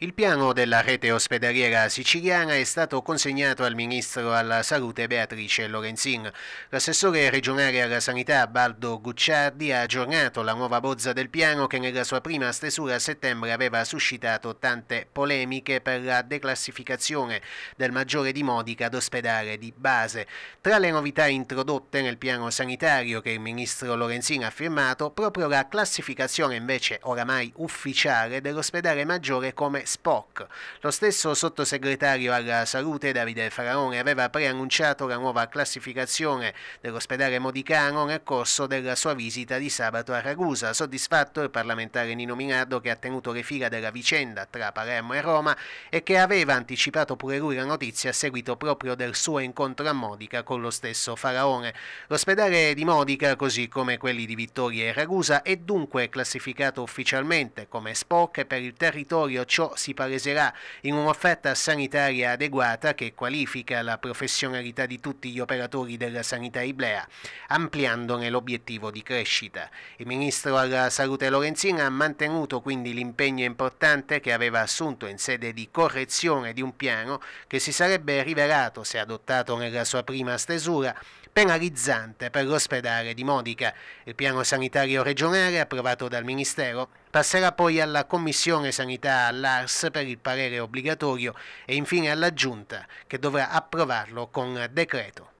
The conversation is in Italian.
Il piano della rete ospedaliera siciliana è stato consegnato al ministro alla salute Beatrice Lorenzin. L'assessore regionale alla sanità Baldo Gucciardi ha aggiornato la nuova bozza del piano che nella sua prima stesura a settembre aveva suscitato tante polemiche per la declassificazione del maggiore di Modica ad ospedale di base. Tra le novità introdotte nel piano sanitario che il ministro Lorenzin ha firmato, proprio la classificazione invece oramai ufficiale dell'ospedale maggiore come Spock. Lo stesso sottosegretario alla salute Davide Faraone aveva preannunciato la nuova classificazione dell'ospedale Modicano nel corso della sua visita di sabato a Ragusa. Soddisfatto il parlamentare Nino Minardo che ha tenuto le fila della vicenda tra Palermo e Roma e che aveva anticipato pure lui la notizia a seguito proprio del suo incontro a Modica con lo stesso Faraone. L'ospedale di Modica, così come quelli di Vittoria e Ragusa, è dunque classificato ufficialmente come Spock per il territorio ciò si paleserà in un'offerta sanitaria adeguata che qualifica la professionalità di tutti gli operatori della sanità iblea, ampliandone l'obiettivo di crescita. Il ministro alla salute Lorenzina ha mantenuto quindi l'impegno importante che aveva assunto in sede di correzione di un piano che si sarebbe rivelato, se adottato nella sua prima stesura, penalizzante per l'ospedale di Modica. Il piano sanitario regionale approvato dal Ministero passerà poi alla Commissione Sanità all'ARS per il parere obbligatorio e infine alla Giunta che dovrà approvarlo con decreto.